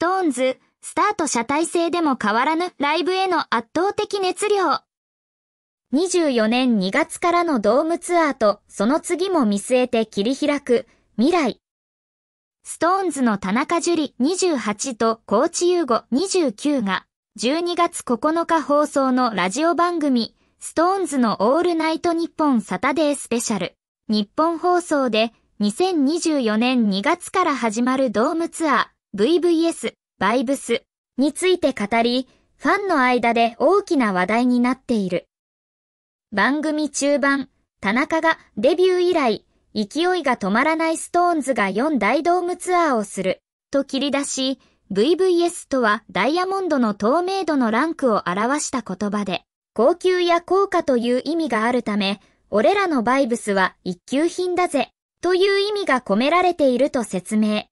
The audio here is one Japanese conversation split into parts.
ストーンズ、スタート車体制でも変わらぬライブへの圧倒的熱量。24年2月からのドームツアーとその次も見据えて切り開く未来。ストーンズの田中樹28と高知優吾29が12月9日放送のラジオ番組ストーンズのオールナイト日本サタデースペシャル日本放送で2024年2月から始まるドームツアー VVS、バイブスについて語り、ファンの間で大きな話題になっている。番組中盤、田中がデビュー以来、勢いが止まらないストーンズが4大ドームツアーをする、と切り出し、VVS とはダイヤモンドの透明度のランクを表した言葉で、高級や高価という意味があるため、俺らのバイブスは一級品だぜ、という意味が込められていると説明。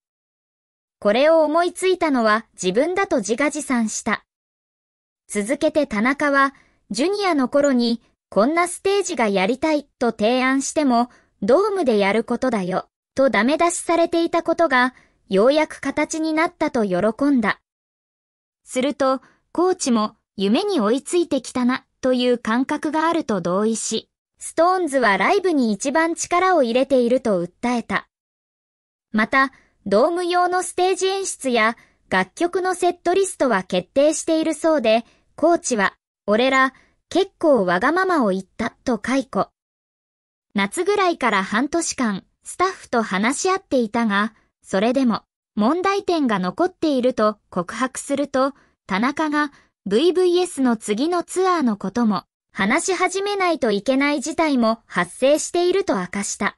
これを思いついたのは自分だと自画自賛した。続けて田中は、ジュニアの頃にこんなステージがやりたいと提案しても、ドームでやることだよとダメ出しされていたことが、ようやく形になったと喜んだ。すると、コーチも夢に追いついてきたなという感覚があると同意し、ストーンズはライブに一番力を入れていると訴えた。また、ドーム用のステージ演出や楽曲のセットリストは決定しているそうで、コーチは、俺ら、結構わがままを言ったと解雇。夏ぐらいから半年間、スタッフと話し合っていたが、それでも、問題点が残っていると告白すると、田中が VVS の次のツアーのことも、話し始めないといけない事態も発生していると明かした。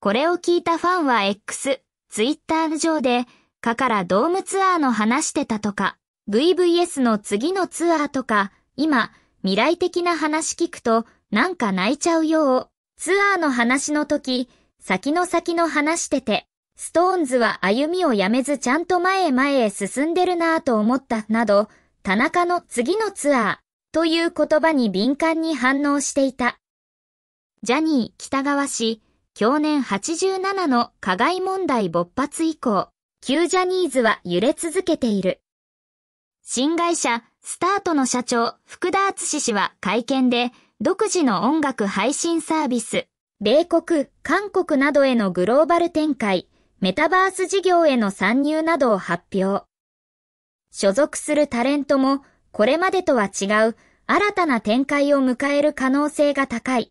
これを聞いたファンは X、ツイッター上で、かからドームツアーの話してたとか、VVS の次のツアーとか、今、未来的な話聞くと、なんか泣いちゃうよツアーの話の時、先の先の話してて、ストーンズは歩みをやめずちゃんと前へ前へ進んでるなぁと思ったなど、田中の次のツアーという言葉に敏感に反応していた。ジャニー北川氏、去年87の加害問題勃発以降、旧ジャニーズは揺れ続けている。新会社、スタートの社長、福田敦氏は会見で、独自の音楽配信サービス、米国、韓国などへのグローバル展開、メタバース事業への参入などを発表。所属するタレントも、これまでとは違う新たな展開を迎える可能性が高い。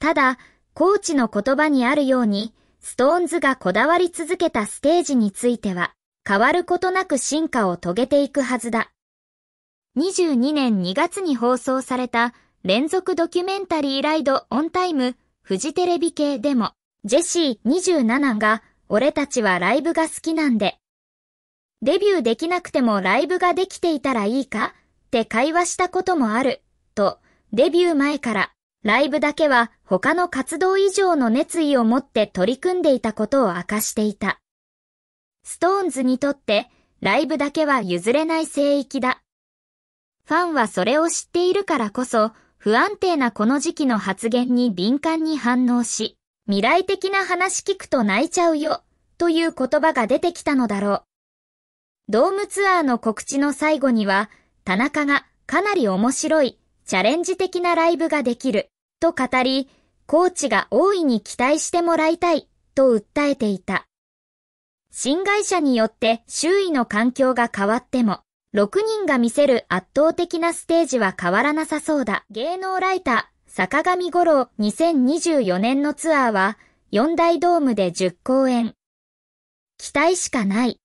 ただ、コーチの言葉にあるように、ストーンズがこだわり続けたステージについては、変わることなく進化を遂げていくはずだ。22年2月に放送された連続ドキュメンタリーライドオンタイムフジテレビ系でも、ジェシー27が、俺たちはライブが好きなんで、デビューできなくてもライブができていたらいいかって会話したこともある、と、デビュー前から、ライブだけは他の活動以上の熱意を持って取り組んでいたことを明かしていた。ストーンズにとってライブだけは譲れない聖域だ。ファンはそれを知っているからこそ不安定なこの時期の発言に敏感に反応し、未来的な話聞くと泣いちゃうよという言葉が出てきたのだろう。ドームツアーの告知の最後には、田中がかなり面白い、チャレンジ的なライブができると語り、コーチが大いに期待してもらいたいと訴えていた。新会社によって周囲の環境が変わっても、6人が見せる圧倒的なステージは変わらなさそうだ。芸能ライター、坂上五郎2024年のツアーは、4大ドームで10公演。期待しかない。